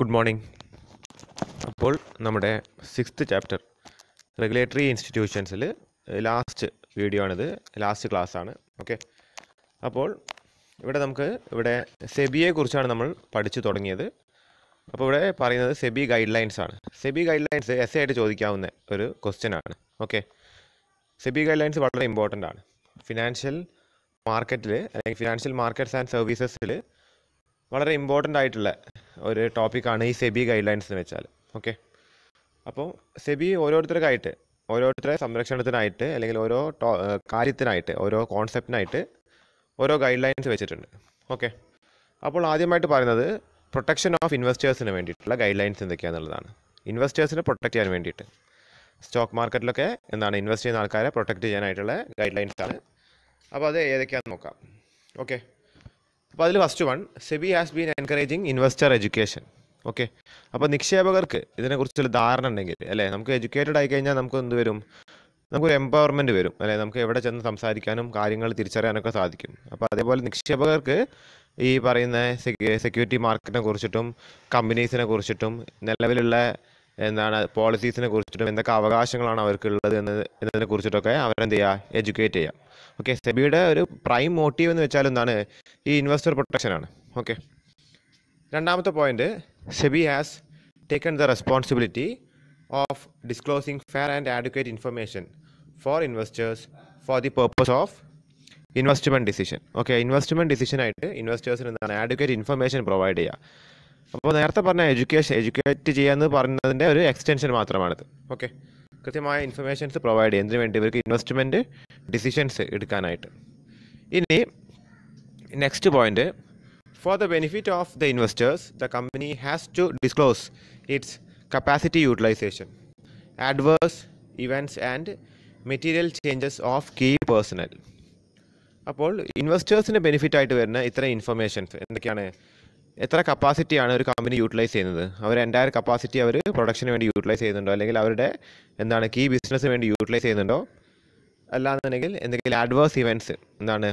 good morning അപ്പോൾ നമ്മുടെ sixth chapter regulatory ഇൻസ്റ്റിറ്റ്യൂഷൻസിൽ ലാസ്റ്റ് വീഡിയോ ആണിത് ലാസ്റ്റ് ക്ലാസ് ആണ് ഓക്കെ അപ്പോൾ ഇവിടെ നമുക്ക് ഇവിടെ സെബിയെ കുറിച്ചാണ് നമ്മൾ പഠിച്ചു തുടങ്ങിയത് അപ്പോൾ ഇവിടെ പറയുന്നത് സെബി ഗൈഡ് ലൈൻസ് ആണ് സെബി ഗൈഡ് ലൈൻസ് എസ് ആയിട്ട് ചോദിക്കാവുന്ന ഒരു ക്വസ്റ്റ്യൻ ആണ് ഓക്കെ സെബി ഗൈഡ് ലൈൻസ് വളരെ ഇമ്പോർട്ടൻ്റ് ആണ് ഫിനാൻഷ്യൽ മാർക്കറ്റിൽ അല്ലെങ്കിൽ ഫിനാൻഷ്യൽ മാർക്കറ്റ്സ് ആൻഡ് സർവീസസിൽ വളരെ ഇമ്പോർട്ടൻ്റ് ആയിട്ടുള്ള ഒരു ടോപ്പിക്കാണ് ഈ സെബി ഗൈഡ്ലൈൻസ് എന്ന് വെച്ചാൽ ഓക്കെ അപ്പോൾ സെബി ഓരോരുത്തർക്കായിട്ട് ഓരോരുത്തരെ സംരക്ഷണത്തിനായിട്ട് അല്ലെങ്കിൽ ഓരോ കാര്യത്തിനായിട്ട് ഓരോ കോൺസെപ്റ്റിനായിട്ട് ഓരോ ഗൈഡ് ലൈൻസ് വെച്ചിട്ടുണ്ട് ഓക്കെ അപ്പോൾ ആദ്യമായിട്ട് പറയുന്നത് പ്രൊട്ടക്ഷൻ ഓഫ് ഇൻവെസ്റ്റേഴ്സിന് വേണ്ടിയിട്ടുള്ള ഗൈഡ് ലൈൻസ് എന്തൊക്കെയാണെന്നുള്ളതാണ് ഇൻവെസ്റ്റേഴ്സിനെ പ്രൊട്ടക്ട് ചെയ്യാൻ വേണ്ടിയിട്ട് സ്റ്റോക്ക് മാർക്കറ്റിലൊക്കെ എന്താണ് ഇൻവെസ്റ്റ് ചെയ്യുന്ന ആൾക്കാരെ പ്രൊട്ടക്ട് ചെയ്യാനായിട്ടുള്ള ഗൈഡ് ആണ് അപ്പോൾ അത് ഏതൊക്കെയാണെന്ന് നോക്കാം ഓക്കെ അപ്പോൾ അതിൽ first one SEBI has been encouraging investor education okay അപ്പോൾ നിക്ഷേപകർക്ക് ഇതിനെക്കുറിച്ചൊരു ധാരണ ഉണ്ടെങ്കിൽ അല്ലേ നമുക്ക് എഡ്യൂക്കേറ്റഡ് ആയി കഴിഞ്ഞാൽ നമുക്ക് എന്ത് വരും നമുക്കൊരു എംപവർമെൻറ്റ് വരും അല്ലേ നമുക്ക് എവിടെ ചെന്ന് സംസാരിക്കാനും കാര്യങ്ങൾ തിരിച്ചറിയാനൊക്കെ സാധിക്കും അപ്പോൾ അതേപോലെ നിക്ഷേപകർക്ക് ഈ പറയുന്ന സെക്യൂരിറ്റി മാർക്കറ്റിനെ കുറിച്ചിട്ടും കമ്പനീസിനെ കുറിച്ചിട്ടും നിലവിലുള്ള എന്താണ് പോളിസീസിനെ കുറിച്ചിട്ടും എന്തൊക്കെ അവകാശങ്ങളാണ് അവർക്കുള്ളത് എന്ന് എന്നതിനെ കുറിച്ചിട്ടൊക്കെ അവരെന്ത് ചെയ്യുക എഡ്യൂക്കേറ്റ് ചെയ്യാം ഓക്കെ സെബിയുടെ ഒരു പ്രൈം മോട്ടീവ് എന്ന് വെച്ചാൽ എന്താണ് ഈ ഇൻവെസ്റ്റർ പ്രൊട്ടക്ഷനാണ് ഓക്കെ രണ്ടാമത്തെ point SEBI has taken the responsibility of disclosing fair and advocate information for investors for the purpose of investment decision okay investment ഡിസിഷനായിട്ട് ഇൻവെസ്റ്റേഴ്സിന് എന്താണ് ആഡ്വക്കേറ്റ് ഇൻഫർമേഷൻ പ്രൊവൈഡ് ചെയ്യുക അപ്പോൾ നേരത്തെ പറഞ്ഞ എഡ്യൂക്കേഷൻ എഡ്യൂക്കേറ്റ് ചെയ്യാന്ന് പറഞ്ഞതിൻ്റെ ഒരു എക്സ്റ്റൻഷൻ മാത്രമാണിത് ഓക്കെ കൃത്യമായ ഇൻഫർമേഷൻസ് പ്രൊവൈഡ് ചെയ്യുന്നതിന് വേണ്ടി ഇവർക്ക് ഇൻവെസ്റ്റ്മെൻറ്റ് ഡിസിഷൻസ് എടുക്കാനായിട്ട് ഇനി next point for the benefit of the investors the company has to disclose its capacity utilisation adverse events and material changes of key personnel അപ്പോൾ ഇൻവെസ്റ്റേഴ്സിൻ്റെ ബെനിഫിറ്റായിട്ട് വരുന്ന ഇത്തരം ഇൻഫർമേഷൻസ് എന്തൊക്കെയാണ് എത്ര കപ്പാസിറ്റിയാണ് ഒരു കമ്പനി യൂട്ടിലൈസ് ചെയ്യുന്നത് അവർ എൻ്റയർ കപ്പാസിറ്റി അവർ പ്രൊഡക്ഷന് വേണ്ടി യൂട്ടിലൈസ് ചെയ്യുന്നുണ്ടോ അല്ലെങ്കിൽ അവരുടെ എന്താണ് കീ ബിസിനസ് വേണ്ടി യൂട്ടിലൈസ് ചെയ്യുന്നുണ്ടോ അല്ലാന്നുണ്ടെങ്കിൽ എന്തെങ്കിലും അഡ്വേഴ്സ് ഇവൻറ്റ്സ് എന്താണ്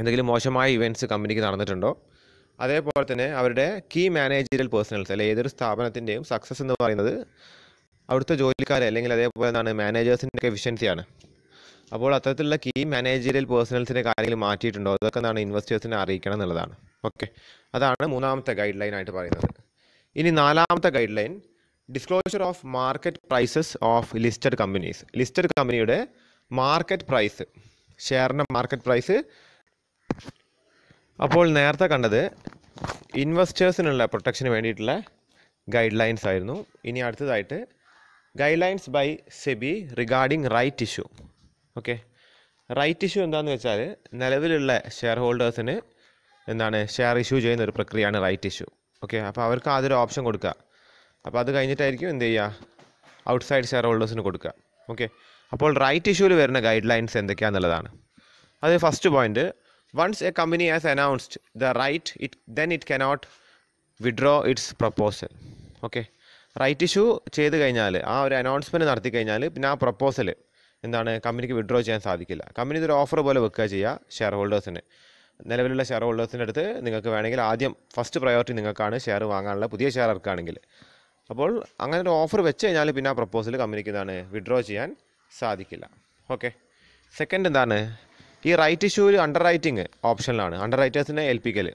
എന്തെങ്കിലും മോശമായ ഇവൻറ്റ്സ് കമ്പനിക്ക് നടന്നിട്ടുണ്ടോ അതേപോലെ തന്നെ അവരുടെ കീ മാനേജറിയൽ പേഴ്സണൽസ് അല്ലെങ്കിൽ ഏതൊരു സ്ഥാപനത്തിൻ്റെയും സക്സസ് എന്ന് പറയുന്നത് അവിടുത്തെ ജോലിക്കാരെ അല്ലെങ്കിൽ അതേപോലെ എന്താണ് മാനേജേഴ്സിൻ്റെ എഫിഷ്യൻസിയാണ് അപ്പോൾ അത്തരത്തിലുള്ള കീ മാനേജറിയൽ പേഴ്സണൽസിൻ്റെ കാര്യങ്ങൾ മാറ്റിയിട്ടുണ്ടോ അതൊക്കെ എന്താണ് ഇൻവെസ്റ്റേഴ്സിനെ അറിയിക്കണം എന്നുള്ളതാണ് ഓക്കെ അതാണ് മൂന്നാമത്തെ ഗൈഡ് ലൈൻ ആയിട്ട് പറയുന്നത് ഇനി നാലാമത്തെ guideline disclosure of market prices of listed companies listed കമ്പനിയുടെ മാർക്കറ്റ് പ്രൈസ് ഷെയറിൻ്റെ മാർക്കറ്റ് പ്രൈസ് അപ്പോൾ നേരത്തെ കണ്ടത് ഇൻവെസ്റ്റേഴ്സിനുള്ള പ്രൊട്ടക്ഷന് വേണ്ടിയിട്ടുള്ള ഗൈഡ് ലൈൻസ് ആയിരുന്നു ഇനി അടുത്തതായിട്ട് guidelines by SEBI regarding right issue okay right issue എന്താണെന്ന് വെച്ചാൽ നിലവിലുള്ള ഷെയർ ഹോൾഡേഴ്സിന് എന്താണ് ഷെയർ ഇഷ്യൂ ചെയ്യുന്ന ഒരു പ്രക്രിയയാണ് റൈറ്റ് ഇഷ്യൂ ഓക്കെ അപ്പോൾ അവർക്ക് ആദ്യം ഓപ്ഷൻ കൊടുക്കുക അപ്പോൾ അത് കഴിഞ്ഞിട്ടായിരിക്കും എന്ത് ചെയ്യുക ഔട്ട്സൈഡ് ഷെയർ ഹോൾഡേഴ്സിന് കൊടുക്കുക ഓക്കെ അപ്പോൾ റൈറ്റ് ഇഷ്യൂവിൽ വരുന്ന ഗൈഡ് ലൈൻസ് എന്തൊക്കെയാണെന്നുള്ളതാണ് അത് first point once a company has announced the right it then it cannot withdraw its proposal okay right issue ചെയ്ത് കഴിഞ്ഞാൽ ആ ഒരു അനൗൺസ്മെൻറ്റ് നടത്തി കഴിഞ്ഞാൽ പിന്നെ ആ പ്രപ്പോസൽ എന്താണ് കമ്പനിക്ക് വിഡ്രോ ചെയ്യാൻ സാധിക്കില്ല കമ്പനി ഇതൊരു ഓഫർ പോലെ വെക്കുക ചെയ്യുക ഷെയർ ഹോൾഡേഴ്സിന് നിലവിലുള്ള ഷെയർ ഹോൾഡേഴ്സിൻ്റെ അടുത്ത് നിങ്ങൾക്ക് വേണമെങ്കിൽ ആദ്യം ഫസ്റ്റ് പ്രയോറിറ്റി നിങ്ങൾക്കാണ് ഷെയർ വാങ്ങാനുള്ള പുതിയ ഷെയർ ഇറക്കുകയാണെങ്കിൽ അപ്പോൾ അങ്ങനെ ഒരു ഓഫർ വെച്ച് കഴിഞ്ഞാൽ പിന്നെ ആ പ്രപ്പോസൽ കമ്പനിക്കുന്നതാണ് വിഡ്രോ ചെയ്യാൻ സാധിക്കില്ല ഓക്കെ സെക്കൻഡ് എന്താണ് ഈ റൈറ്റ് ഒരു അണ്ടർ റൈറ്റിംഗ് ഓപ്ഷനിലാണ് അണ്ടർ റൈറ്റേഴ്സിനെ ഏൽപ്പിക്കൽ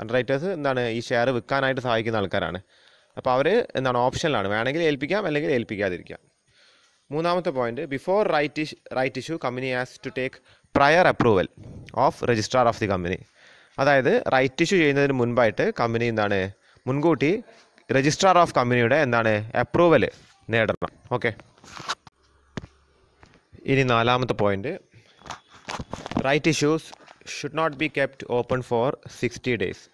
അണ്ടർ റൈറ്റേഴ്സ് എന്താണ് ഈ ഷെയർ വിൽക്കാനായിട്ട് സഹായിക്കുന്ന ആൾക്കാരാണ് അപ്പോൾ അവർ എന്താണ് ഓപ്ഷനിലാണ് വേണമെങ്കിൽ ഏൽപ്പിക്കാം അല്ലെങ്കിൽ ഏൽപ്പിക്കാതിരിക്കാം മൂന്നാമത്തെ point before right right issue company has to take prior approval of registrar of the company അതായത് റൈറ്റ് ഇഷ്യൂ ചെയ്യുന്നതിന് മുൻപായിട്ട് കമ്പനി എന്താണ് മുൻകൂട്ടി രജിസ്ട്രാർ ഓഫ് കമ്പനിയുടെ എന്താണ് അപ്രൂവൽ നേടണം ഓക്കെ ഇനി നാലാമത്തെ point right issues should not be kept open for sixty days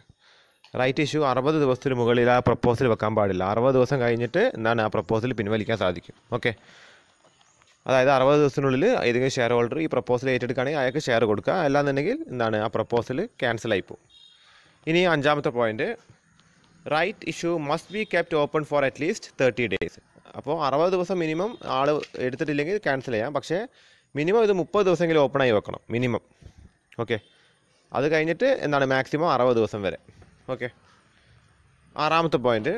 right issue അറുപത് ദിവസത്തിന് മുകളിൽ ആ പ്രപ്പോസൽ വെക്കാൻ പാടില്ല അറുപത് ദിവസം കഴിഞ്ഞിട്ട് എന്താണ് ആ പ്രപ്പോസൽ പിൻവലിക്കാൻ സാധിക്കും ഓക്കെ അതായത് അറുപത് ദിവസത്തിനുള്ളിൽ ഏതെങ്കിലും ഷെയർ ഹോൾഡർ ഈ പ്രപ്പോസൽ ഏറ്റെടുക്കുകയാണെങ്കിൽ അയാൾക്ക് ഷെയർ കൊടുക്കുക അല്ലാന്നുണ്ടെങ്കിൽ എന്താണ് ആ പ്രപ്പോസൽ ആയി പോകും ഇനി അഞ്ചാമത്തെ point right issue must be kept open for at least thirty days അപ്പോൾ അറുപത് ദിവസം മിനിമം ആൾ എടുത്തിട്ടില്ലെങ്കിൽ ക്യാൻസൽ ചെയ്യാം പക്ഷേ മിനിമം ഇത് മുപ്പത് ദിവസമെങ്കിലും ഓപ്പൺ ആയി വെക്കണം മിനിമം ഓക്കെ അത് കഴിഞ്ഞിട്ട് എന്താണ് മാക്സിമം അറുപത് ദിവസം വരെ ഓക്കെ ആറാമത്തെ point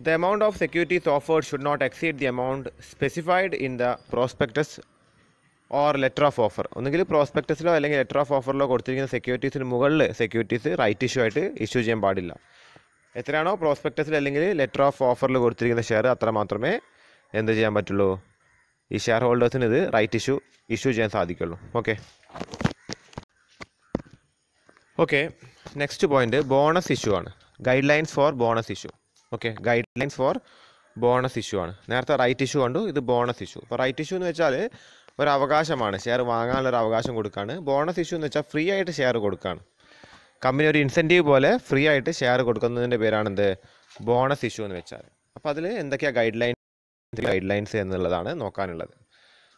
The amount of securities offered should not exceed the amount specified in the prospectus or letter of offer ഒന്നുകിൽ പ്രോസ്പെക്ടസിലോ അല്ലെങ്കിൽ ലെറ്റർ ഓഫ് ഓഫറിലോ കൊടുത്തിരിക്കുന്ന സെക്യൂരിറ്റീസിന് മുകളിൽ സെക്യൂരിറ്റീസ് റൈറ്റ് ഇഷ്യൂ ആയിട്ട് ഇഷ്യൂ ചെയ്യാൻ പാടില്ല എത്രയാണോ പ്രോസ്പെക്ടസിൽ അല്ലെങ്കിൽ ലെറ്റർ ഓഫ് ഓഫറിൽ കൊടുത്തിരിക്കുന്ന ഷെയർ അത്ര മാത്രമേ എന്ത് ചെയ്യാൻ പറ്റുള്ളൂ ഈ ഷെയർ ഹോൾഡേഴ്സിന് ഇത് റൈറ്റ് ഇഷ്യൂ ഇഷ്യൂ ചെയ്യാൻ സാധിക്കുള്ളൂ okay okay next point bonus issue ആണ് guidelines for bonus issue okay guidelines for bonus issue ആണ് നേരത്തെ റൈറ്റ് ഇഷ്യൂ കണ്ടു ഇത് ബോണസ് ഇഷ്യൂ അപ്പോൾ റൈറ്റ് ഇഷ്യൂ എന്ന് വെച്ചാൽ ഒരു അവകാശമാണ് ഷെയർ വാങ്ങാനുള്ള ഒരു അവകാശം കൊടുക്കുകയാണ് ബോണസ് ഇഷ്യൂ എന്ന് വെച്ചാൽ ഫ്രീ ആയിട്ട് ഷെയർ കൊടുക്കുകയാണ് കമ്പനി ഒരു ഇൻസെൻറ്റീവ് പോലെ ഫ്രീ ആയിട്ട് ഷെയർ കൊടുക്കുന്നതിൻ്റെ പേരാണെന്ത് ബോണസ് ഇഷ്യൂ എന്ന് വെച്ചാൽ അപ്പോൾ അതിൽ എന്തൊക്കെയാണ് ഗൈഡ് ലൈൻ ഗൈഡ് ലൈൻസ് എന്നുള്ളതാണ് നോക്കാനുള്ളത്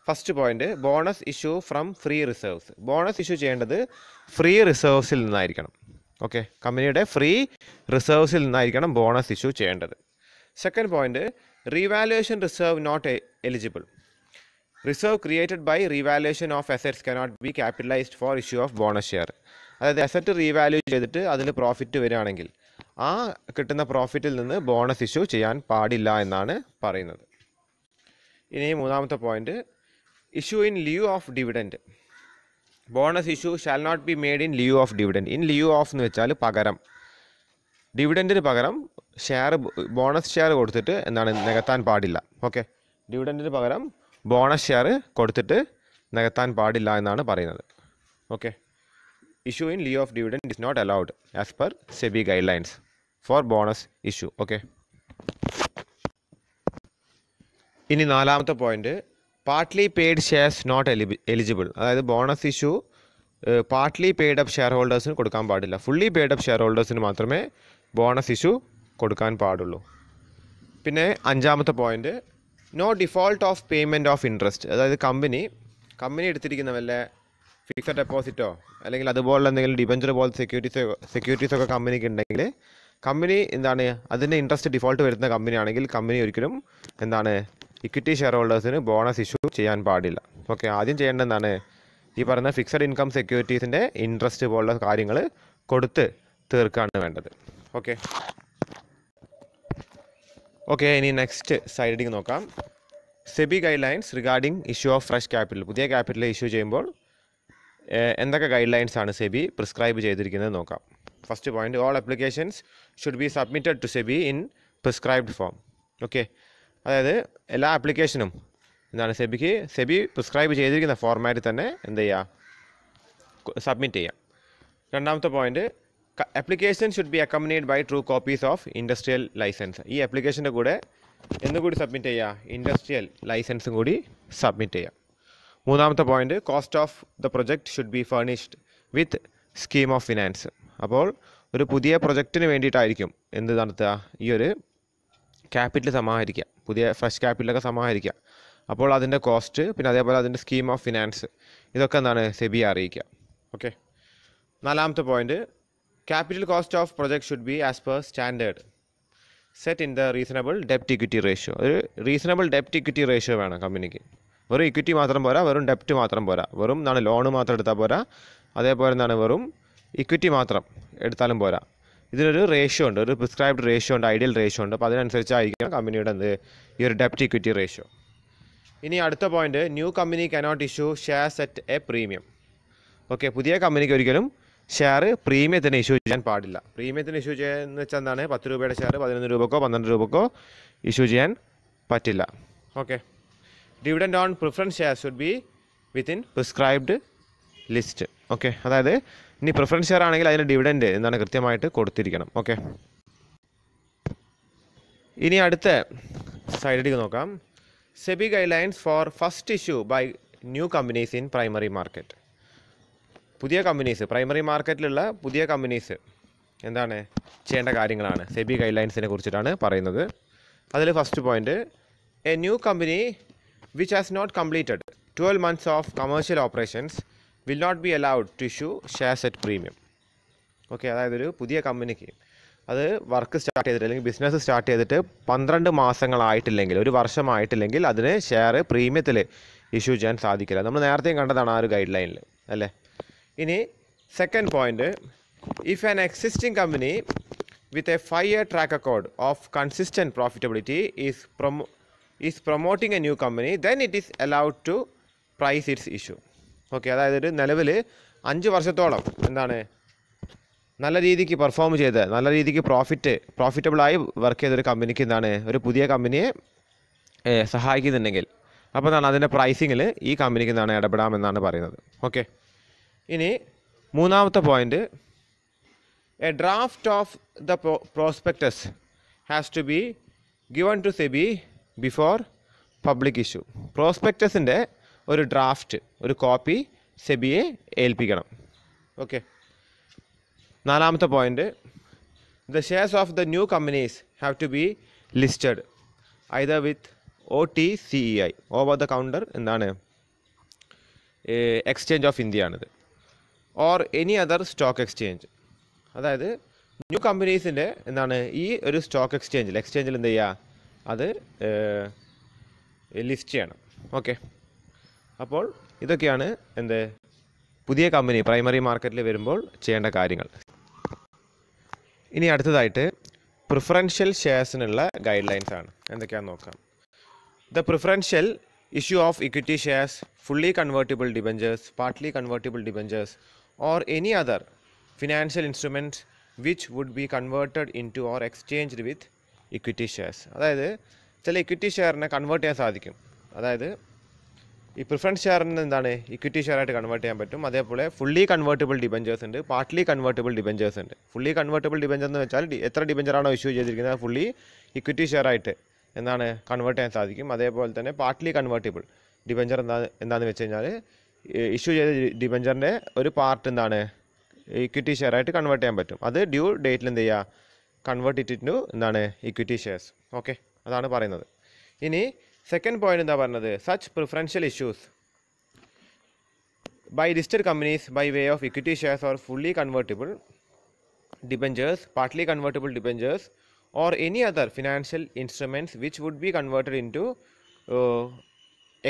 first point bonus issue from free reserves bonus issue ചെയ്യേണ്ടത് ഫ്രീ റിസർവ്സിൽ നിന്നായിരിക്കണം ഓക്കെ കമ്പനിയുടെ ഫ്രീ റിസർവ്സിൽ നിന്നായിരിക്കണം ബോണസ് ഇഷ്യൂ ചെയ്യേണ്ടത് second point revaluation reserve not eligible reserve created by revaluation of assets cannot be capitalised for issue of bonus share അതായത് asset revalue ചെയ്തിട്ട് അതിൽ പ്രോഫിറ്റ് വരികയാണെങ്കിൽ ആ കിട്ടുന്ന പ്രോഫിറ്റിൽ നിന്ന് ബോണസ് ഇഷ്യൂ ചെയ്യാൻ പാടില്ല എന്നാണ് പറയുന്നത് ഇനി മൂന്നാമത്തെ point issue in leave of dividend bonus issue shall not be made in lieu of dividend in lieu of എന്ന് വെച്ചാൽ പകരം ഡിവിഡൻറ്റിന് പകരം ഷെയർ ബോണസ് ഷെയർ കൊടുത്തിട്ട് എന്താണ് നികത്താൻ പാടില്ല ഓക്കെ ഡിവിഡൻറ്റിന് പകരം ബോണസ് ഷെയർ കൊടുത്തിട്ട് നികത്താൻ പാടില്ല എന്നാണ് പറയുന്നത് okay issue in lieu of dividend is not allowed as per SEBI guidelines for bonus issue okay ഇനി നാലാമത്തെ point partly paid shares not eligible അതായത് bonus issue partly paid up share ഹോൾഡേഴ്സിന് കൊടുക്കാൻ പാടില്ല ഫുള്ളി പെയ്ഡ് അപ്പ് ഷെയർ ഹോൾഡേഴ്സിന് മാത്രമേ bonus issue കൊടുക്കാൻ പാടുള്ളൂ പിന്നെ അഞ്ചാമത്തെ point no default of payment of interest അതായത് കമ്പനി കമ്പനി എടുത്തിരിക്കുന്ന വല്ല ഫിക്സഡ് ഡെപ്പോസിറ്റോ അല്ലെങ്കിൽ അതുപോലുള്ള എന്തെങ്കിലും ഡിബഞ്ചർ പോലെ സെക്യൂരിറ്റീസ് സെക്യൂരിറ്റീസ് ഒക്കെ കമ്പനിക്ക് ഉണ്ടെങ്കിൽ കമ്പനി എന്താണ് അതിൻ്റെ ഇൻട്രസ്റ്റ് ഡിഫോൾട്ട് വരുന്ന കമ്പനിയാണെങ്കിൽ കമ്പനി ഒരിക്കലും എന്താണ് ഇക്വിറ്റി ഷെയർ ഹോൾഡേഴ്സിന് ബോണസ് ഇഷ്യൂ ചെയ്യാൻ പാടില്ല ഓക്കെ ആദ്യം ചെയ്യേണ്ടതെന്താണ് ഈ പറയുന്ന ഫിക്സഡ് ഇൻകം സെക്യൂരിറ്റീസിൻ്റെ ഇൻട്രസ്റ്റ് പോലുള്ള കാര്യങ്ങൾ കൊടുത്ത് തീർക്കുകയാണ് വേണ്ടത് ഓക്കെ ഓക്കെ ഇനി നെക്സ്റ്റ് സൈഡിലേക്ക് നോക്കാം SEBI guidelines regarding issue of fresh capital പുതിയ ക്യാപിറ്റൽ ഇഷ്യൂ ചെയ്യുമ്പോൾ എന്തൊക്കെ ഗൈഡ് ലൈൻസ് ആണ് സെബി പ്രിസ്ക്രൈബ് ചെയ്തിരിക്കുന്നത് നോക്കാം first point all applications should be submitted to SEBI in prescribed form okay അതായത് എല്ലാ ആപ്ലിക്കേഷനും എന്താണ് സെബിക്ക് സെബി പ്രിസ്ക്രൈബ് ചെയ്തിരിക്കുന്ന ഫോർമാറ്റിൽ തന്നെ എന്ത് ചെയ്യുക സബ്മിറ്റ് ചെയ്യാം രണ്ടാമത്തെ point application should be accompanied by true copies of industrial licence ഈ ആപ്ലിക്കേഷൻ്റെ കൂടെ എന്തുകൂടി സബ്മിറ്റ് ചെയ്യുക ഇൻഡസ്ട്രിയൽ ലൈസൻസും കൂടി സബ്മിറ്റ് ചെയ്യാം മൂന്നാമത്തെ point cost of the project should be furnished with scheme of finance അപ്പോൾ ഒരു പുതിയ പ്രൊജക്റ്റിന് വേണ്ടിയിട്ടായിരിക്കും എന്ത് നടത്തുക ഈ ഒരു ക്യാപിറ്റൽ സമാഹരിക്കുക പുതിയ ഫ്രഷ് ക്യാപിറ്റലൊക്കെ സമാഹരിക്കുക അപ്പോൾ അതിൻ്റെ കോസ്റ്റ് പിന്നെ അതേപോലെ അതിൻ്റെ സ്കീം ഓഫ് ഫിനാൻസ് ഇതൊക്കെ എന്താണ് സെബി അറിയിക്കുക ഓക്കെ നാലാമത്തെ point capital cost of project should be as per standard set in the reasonable ഡെപ്റ്റ് ഇക്വിറ്റി റേഷ്യോ ഒരു റീസണബിൾ ഡെപ്റ്റ് ഇക്വിറ്റി റേഷ്യോ വേണം കമ്പനിക്ക് വെറും ഇക്വിറ്റി മാത്രം പോരാ വെറും ഡെപ്റ്റ് മാത്രം പോരാ വെറും എന്താണ് ലോണ് മാത്രം എടുത്താൽ പോരാ അതേപോലെ എന്താണ് വെറും ഇക്വിറ്റി മാത്രം എടുത്താലും പോരാ ഇതിനൊരു റേഷ്യോ ഉണ്ട് ഒരു പ്രിസ്ക്രൈബ്ഡ് റേഷ്യോ ഉണ്ട് ഐഡിയൽ റേഷ്യോ ഉണ്ട് അപ്പോൾ അതിനനുസരിച്ചായിരിക്കണം കമ്പനിയുടെ എന്ത് ഈ ഒരു ഡെപ്റ്റ് ഇക്വിറ്റി റേഷ്യോ ഇനി അടുത്ത point new company cannot issue shares set a premium okay പുതിയ കമ്പനിക്ക് ഒരിക്കലും ഷെയർ പ്രീമിയത്തിന് ഇഷ്യൂ ചെയ്യാൻ പാടില്ല പ്രീമിയത്തിന് ഇഷ്യൂ എന്ന് വെച്ചാൽ എന്താണ് പത്ത് രൂപയുടെ ഷെയർ പതിനൊന്ന് രൂപക്കോ പന്ത്രണ്ട് രൂപക്കോ ഇഷ്യൂ ചെയ്യാൻ പറ്റില്ല okay dividend on preference share should be within prescribed list okay അതായത് ഇനി പ്രിഫറൻസ് ഷെയർ ആണെങ്കിൽ അതിൻ്റെ ഡിവിഡൻറ്റ് എന്താണ് കൃത്യമായിട്ട് കൊടുത്തിരിക്കണം ഓക്കെ ഇനി അടുത്ത സൈഡിലേക്ക് നോക്കാം SEBI guidelines for first issue by new companies in primary market പുതിയ കമ്പനീസ് പ്രൈമറി മാർക്കറ്റിലുള്ള പുതിയ കമ്പനീസ് എന്താണ് ചെയ്യേണ്ട കാര്യങ്ങളാണ് സെബി ഗൈഡ് ലൈൻസിനെ കുറിച്ചിട്ടാണ് പറയുന്നത് അതിൽ first point a new company which has not completed twelve months of commercial operations will not be allowed to issue shares at premium okay അതായത് ഒരു പുതിയ കമ്പനിക്ക് അത് വർക്ക് സ്റ്റാർട്ട് ചെയ്തിട്ട് അല്ലെങ്കിൽ ബിസിനസ് സ്റ്റാർട്ട് ചെയ്തിട്ട് പന്ത്രണ്ട് മാസങ്ങളായിട്ടില്ലെങ്കിൽ ഒരു വർഷമായിട്ടില്ലെങ്കിൽ അതിന് ഷെയർ പ്രീമിയത്തിൽ ഇഷ്യൂ ചെയ്യാൻ സാധിക്കില്ല നമ്മൾ നേരത്തെയും കണ്ടതാണ് ആ ഒരു ഗൈഡ് ലൈനിൽ അല്ലേ ഇനി second point if an existing company with a five year track accord of consistent profitability is promo is promoting a new company then it is allowed to price its issue okay അതായത് ഒരു നിലവിൽ അഞ്ച് വർഷത്തോളം എന്താണ് നല്ല രീതിക്ക് perform ചെയ്ത് നല്ല രീതിക്ക് പ്രോഫിറ്റ് പ്രോഫിറ്റബിളായി വർക്ക് ചെയ്തൊരു കമ്പനിക്ക് എന്താണ് ഒരു പുതിയ കമ്പനിയെ സഹായിക്കുന്നുണ്ടെങ്കിൽ അപ്പോൾ എന്താണ് അതിൻ്റെ പ്രൈസിങ്ങിൽ ഈ കമ്പനിക്ക് എന്താണ് ഇടപെടാമെന്നാണ് പറയുന്നത് ഓക്കെ ഇനി മൂന്നാമത്തെ point a draft of the prospectus has to be given to SEBI before public issue പ്രോസ്പെക്ടസിൻ്റെ ഒരു ഡ്രാഫ്റ്റ് ഒരു കോപ്പി സെബിയെ ഏൽപ്പിക്കണം ഓക്കെ നാലാമത്തെ point the shares of the new companies have to be listed either with O T C E I over the counter എന്താണ് exchange of India ആണിത് or any other stock exchange അതായത് new കമ്പനീസിൻ്റെ എന്താണ് ഈ ഒരു stock എക്സ്ചേഞ്ചിൽ എക്സ്ചേഞ്ചിൽ എന്ത് ചെയ്യുക അത് ലിസ്റ്റ് ചെയ്യണം ഓക്കെ അപ്പോൾ ഇതൊക്കെയാണ് എന്ത് പുതിയ കമ്പനി പ്രൈമറി മാർക്കറ്റിൽ വരുമ്പോൾ ചെയ്യേണ്ട കാര്യങ്ങൾ ഇനി അടുത്തതായിട്ട് പ്രിഫറൻഷ്യൽ ഷെയർസിനുള്ള ഗൈഡ് ലൈൻസ് ആണ് എന്തൊക്കെയാണെന്ന് നോക്കാം the preferential issue of equity shares fully convertible debentures partly convertible debentures or any other financial instruments which would be converted into or exchanged with equity shares അതായത് ചില equity ഷെയറിനെ convert ചെയ്യാൻ സാധിക്കും അതായത് ഈ preference ഷെയറിന് എന്താണ് equity share ആയിട്ട് convert ചെയ്യാൻ പറ്റും അതേപോലെ ഫുള്ളി കൺവേർട്ടബിൾ ഡിബഞ്ചേഴ്സ് ഉണ്ട് പാർട്ട്ലി കൺവേർട്ടബിൾ ഡിബഞ്ചേഴ്സ് ഉണ്ട് ഫുള്ളി കൺവേർട്ടബിൾ ഡിബഞ്ചർ എന്ന് വെച്ചാൽ എത്ര ഡിബഞ്ചറാണോ ഇഷ്യൂ ചെയ്തിരിക്കുന്നത് ഫുള്ളി ഇക്വിറ്റി ഷെയർ ആയിട്ട് എന്താണ് കൺവേർട്ട് ചെയ്യാൻ സാധിക്കും അതേപോലെ തന്നെ പാർട്ട്ലി കൺവേർട്ടബിൾ ഡിബഞ്ചർ എന്താ എന്താണെന്ന് വെച്ച് കഴിഞ്ഞാൽ ഇഷ്യൂ ചെയ്ത ഡിബഞ്ചറിൻ്റെ ഒരു പാർട്ട് എന്താണ് ഇക്വിറ്റി ഷെയർ ആയിട്ട് കൺവേർട്ട് ചെയ്യാൻ പറ്റും അത് ഡ്യൂ ഡേറ്റിൽ എന്ത് ചെയ്യുക കൺവേർട്ട് ടു എന്താണ് ഇക്വിറ്റി ഷെയർസ് ഓക്കെ അതാണ് പറയുന്നത് ഇനി സെക്കൻഡ് പോയിന്റ് എന്താ പറഞ്ഞത് such preferential issues by listed companies by way of equity shares or fully convertible debentures partly convertible debentures or any other financial instruments which would be converted into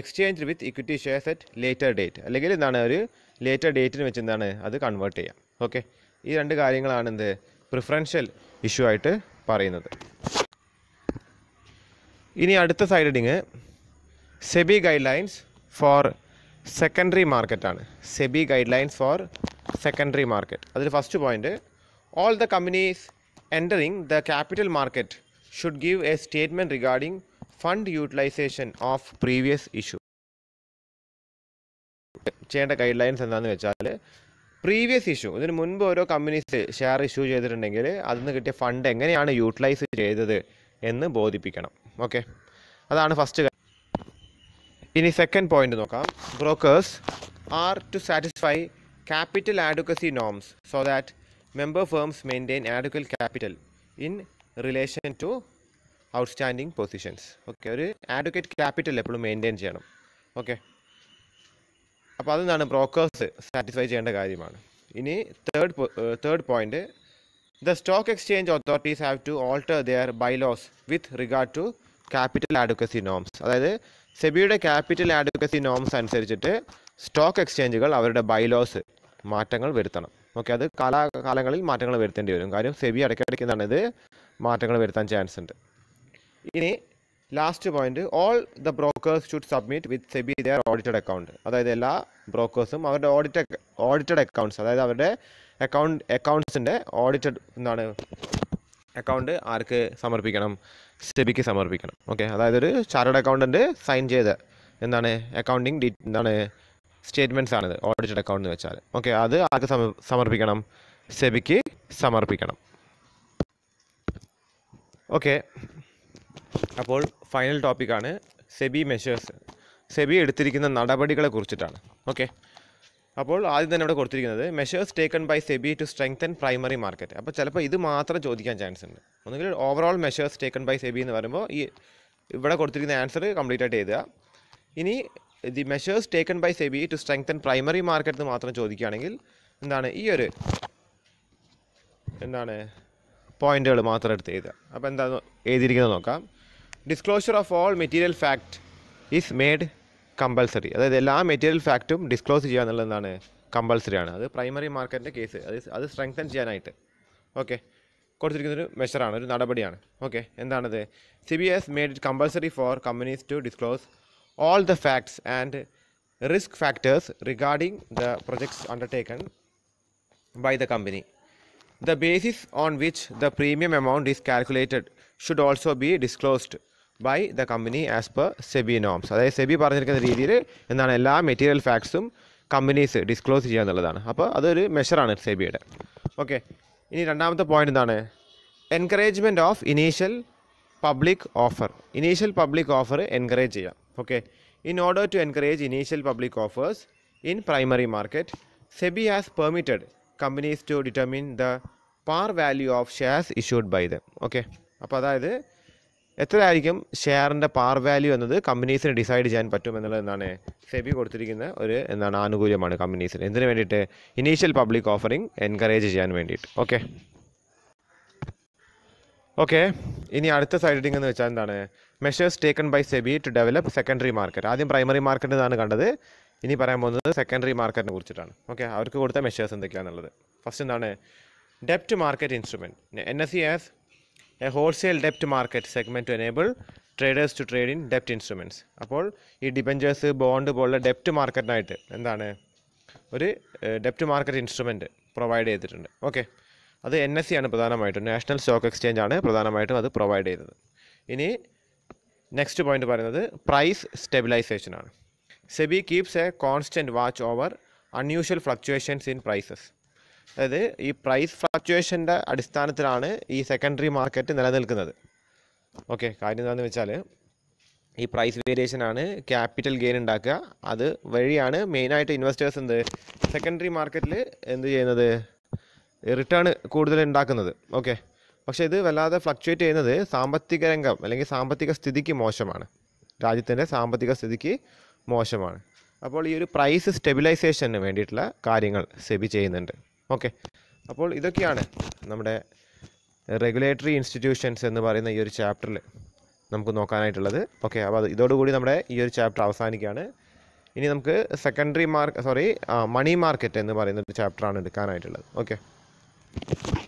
exchange with equity shares at later date അല്ലെങ്കിൽ എന്താണ് ഒരു later ഡേറ്റിന് വെച്ച് എന്താണ് അത് convert ചെയ്യാം okay ഈ രണ്ട് കാര്യങ്ങളാണ് എന്ത് പ്രിഫറൻഷ്യൽ ഇഷ്യൂ ആയിട്ട് പറയുന്നത് ഇനി അടുത്ത side heading SEBI guidelines for secondary മാർക്കറ്റാണ് SEBI guidelines for secondary market അതിൽ first point all the companies entering the capital market should give a statement regarding fund utilisation of previous issue ചെയ്യേണ്ട guidelines എന്താണെന്ന് വെച്ചാൽ previous issue ഇതിന് മുൻപ് ഓരോ companies share issue ചെയ്തിട്ടുണ്ടെങ്കിൽ അതിൽ നിന്ന് കിട്ടിയ ഫണ്ട് എങ്ങനെയാണ് യൂട്ടിലൈസ് ചെയ്തത് എന്ന് ബോധിപ്പിക്കണം ഓക്കെ അതാണ് ഫസ്റ്റ് കാര്യം ഇനി സെക്കൻഡ് പോയിന്റ് നോക്കാം brokers are to satisfy capital adequacy norms so that member firms maintain adequate capital in relation to outstanding positions okay ഒരു ആഡ്വക്കേറ്റ് ക്യാപിറ്റൽ എപ്പോഴും മെയിൻറ്റെയിൻ ചെയ്യണം ഓക്കെ അപ്പോൾ അതെന്താണ് ബ്രോക്കേഴ്സ് സാറ്റിസ്ഫൈ ചെയ്യേണ്ട കാര്യമാണ് ഇനി third third point the stock exchange authorities have to alter their bylaws with regard to capital adequacy norms അതായത് സെബിയുടെ ക്യാപിറ്റൽ ആഡ്വക്കസി നോംസ് അനുസരിച്ചിട്ട് സ്റ്റോക്ക് എക്സ്ചേഞ്ചുകൾ അവരുടെ ബൈലോസ് മാറ്റങ്ങൾ വരുത്തണം ഓക്കെ അത് കാലാകാലങ്ങളിൽ മാറ്റങ്ങൾ വരുത്തേണ്ടി വരും കാര്യം സെബി ഇടയ്ക്കിടയ്ക്കുന്നാണ് ഇത് മാറ്റങ്ങൾ വരുത്താൻ ചാൻസ് ഉണ്ട് ഇനി last point all the brokers should submit with SEBI their audited account അതായത് എല്ലാ ബ്രോക്കേഴ്സും അവരുടെ ഓഡിറ്റ് ഓഡിറ്റഡ് അക്കൗണ്ട്സ് അതായത് അവരുടെ അക്കൗണ്ട് അക്കൗണ്ട്സിൻ്റെ ഓഡിറ്റഡ് എന്താണ് അക്കൗണ്ട് ആർക്ക് സമർപ്പിക്കണം സെബിക്ക് സമർപ്പിക്കണം ഓക്കെ അതായത് ഒരു ചാർട്ടേഡ് അക്കൗണ്ടൻ്റ് സൈൻ ചെയ്ത് എന്താണ് അക്കൗണ്ടിങ് ഡീ എന്താണ് സ്റ്റേറ്റ്മെൻറ്റ്സ് ആണിത് ഓഡിറ്റഡ് അക്കൗണ്ട് എന്ന് വെച്ചാൽ ഓക്കെ അത് ആർക്ക് സമർപ്പിക്കണം സെബിക്ക് സമർപ്പിക്കണം ഓക്കെ അപ്പോൾ ഫൈനൽ ടോപ്പിക്കാണ് സെബി മെഷേഴ്സ് സെബി എടുത്തിരിക്കുന്ന നടപടികളെ കുറിച്ചിട്ടാണ് ഓക്കെ അപ്പോൾ ആദ്യം തന്നെ ഇവിടെ കൊടുത്തിരിക്കുന്നത് measures taken by SEBI to strengthen primary market അപ്പോൾ ചിലപ്പോൾ ഇത് മാത്രം ചോദിക്കാൻ ചാൻസ് ഉണ്ട് ഒന്നുകിൽ overall measures taken by SEBI എന്ന് പറയുമ്പോൾ ഈ ഇവിടെ കൊടുത്തിരിക്കുന്ന ആൻസർ കംപ്ലീറ്റ് ആയിട്ട് എഴുതുക ഇനി the measures taken by SEBI to strengthen primary market എന്ന് മാത്രം ചോദിക്കുകയാണെങ്കിൽ എന്താണ് ഈ ഒരു എന്താണ് പോയിന്റുകൾ മാത്രം എടുത്ത് എഴുതുക അപ്പോൾ എന്താണ് എഴുതിയിരിക്കുന്നത് നോക്കാം disclosure of all material fact is made compulsory അതായത് എല്ലാ മെറ്റീരിയൽ ഫാക്റ്റും ഡിസ്ക്ലോസ് ചെയ്യുക എന്നുള്ളതാണ് കമ്പൽസറി ആണ് അത് പ്രൈമറി മാർക്കറ്റിൻ്റെ കേസ് അത് അത് സ്ട്രെങ്തൻ ചെയ്യാനായിട്ട് ഓക്കെ കൊടുത്തിരിക്കുന്നൊരു മെഷറാണ് ഒരു നടപടിയാണ് ഓക്കെ എന്താണത് SEBI has made it compulsory for companies to disclose all the facts and risk factors regarding the projects undertaken by the company the basis on which the premium amount is calculated should also be disclosed by the company as per SEBI norms അതായത് സെബി പറഞ്ഞിരിക്കുന്ന രീതിയിൽ എന്താണ് എല്ലാ material ഫാക്ട്സും companies disclose ചെയ്യുക എന്നുള്ളതാണ് അപ്പോൾ അതൊരു മെഷറാണ് സെബിയുടെ okay ഇനി രണ്ടാമത്തെ പോയിന്റ് എന്താണ് encouragement of initial public offer initial public offer encourage ചെയ്യാം okay in order to encourage initial public offers in primary market SEBI has permitted companies to determine the par value of shares issued by the okay അപ്പോൾ അതായത് എത്രയായിരിക്കും ഷെയറിൻ്റെ par value എന്നത് കമ്പനീസിന് decide ചെയ്യാൻ പറ്റും എന്നുള്ളത് എന്താണ് സെബി കൊടുത്തിരിക്കുന്ന ഒരു എന്താണ് ആനുകൂല്യമാണ് കമ്പനീസിന് എന്തിനു വേണ്ടിയിട്ട് ഇനീഷ്യൽ പബ്ലിക് ഓഫറിംഗ് എൻകറേജ് ചെയ്യാൻ വേണ്ടിയിട്ട് ഓക്കെ ഓക്കെ ഇനി അടുത്ത സൈഡിങ് എന്ന് വെച്ചാൽ എന്താണ് measures taken by SEBI to develop secondary market ആദ്യം പ്രൈമറി മാർക്കറ്റ് എന്നാണ് കണ്ടത് ഇനി പറയാൻ പോകുന്നത് സെക്കൻഡറി മാർക്കറ്റിനെ കുറിച്ചിട്ടാണ് ഓക്കെ അവർക്ക് കൊടുത്ത മെഷേഴ്സ് എന്തൊക്കെയാണെന്നുള്ളത് ഫസ്റ്റ് എന്താണ് ഡെപ്റ്റ് market instrument N S C as A wholesale ഡെപ്റ്റ് market segment to enable traders to trade in ഡെപ്റ്റ് instruments അപ്പോൾ ഈ ഡിബഞ്ചേഴ്സ് ബോണ്ട് പോലുള്ള ഡെപ്റ്റ് മാർക്കറ്റിനായിട്ട് എന്താണ് ഒരു ഡെപ്റ്റ് മാർക്കറ്റ് ഇൻസ്ട്രുമെൻറ്റ് പ്രൊവൈഡ് ചെയ്തിട്ടുണ്ട് ഓക്കെ അത് എൻ എസ് സി ആണ് പ്രധാനമായിട്ടും നാഷണൽ സ്റ്റോക്ക് എക്സ്ചേഞ്ച് ആണ് പ്രധാനമായിട്ടും അത് പ്രൊവൈഡ് ചെയ്തത് ഇനി നെക്സ്റ്റ് പോയിന്റ് പറയുന്നത് പ്രൈസ് സ്റ്റെബിലൈസേഷൻ ആണ് SEBI keeps a constant watch over unusual fluctuations in prices അതായത് ഈ പ്രൈസ് ഫ്ലക്ച്വേഷൻ്റെ അടിസ്ഥാനത്തിലാണ് ഈ സെക്കൻഡറി മാർക്കറ്റ് നിലനിൽക്കുന്നത് ഓക്കെ കാര്യം എന്താണെന്ന് വെച്ചാൽ ഈ പ്രൈസ് വേരിയേഷനാണ് ക്യാപിറ്റൽ ഗെയിൻ ഉണ്ടാക്കുക അത് വഴിയാണ് മെയിനായിട്ട് ഇൻവെസ്റ്റേഴ്സ് എന്ത് സെക്കൻഡറി മാർക്കറ്റിൽ എന്ത് ചെയ്യുന്നത് റിട്ടേൺ കൂടുതൽ ഉണ്ടാക്കുന്നത് ഓക്കെ പക്ഷേ ഇത് വല്ലാതെ ഫ്ലക്ച്വേറ്റ് ചെയ്യുന്നത് സാമ്പത്തിക രംഗം അല്ലെങ്കിൽ സാമ്പത്തിക സ്ഥിതിക്ക് മോശമാണ് രാജ്യത്തിൻ്റെ സാമ്പത്തിക സ്ഥിതിക്ക് മോശമാണ് അപ്പോൾ ഈ ഒരു പ്രൈസ് സ്റ്റെബിലൈസേഷന് വേണ്ടിയിട്ടുള്ള കാര്യങ്ങൾ സെബി ചെയ്യുന്നുണ്ട് ഓക്കെ അപ്പോൾ ഇതൊക്കെയാണ് നമ്മുടെ റെഗുലേറ്ററി ഇൻസ്റ്റിറ്റ്യൂഷൻസ് എന്ന് പറയുന്ന ഈ ഒരു ചാപ്റ്ററിൽ നമുക്ക് നോക്കാനായിട്ടുള്ളത് ഓക്കെ അപ്പോൾ അത് ഇതോടുകൂടി നമ്മുടെ ഈ ഒരു ചാപ്റ്റർ അവസാനിക്കുകയാണ് ഇനി നമുക്ക് secondary mark sorry money market എന്ന് പറയുന്ന ഒരു ചാപ്റ്ററാണ് എടുക്കാനായിട്ടുള്ളത് ഓക്കെ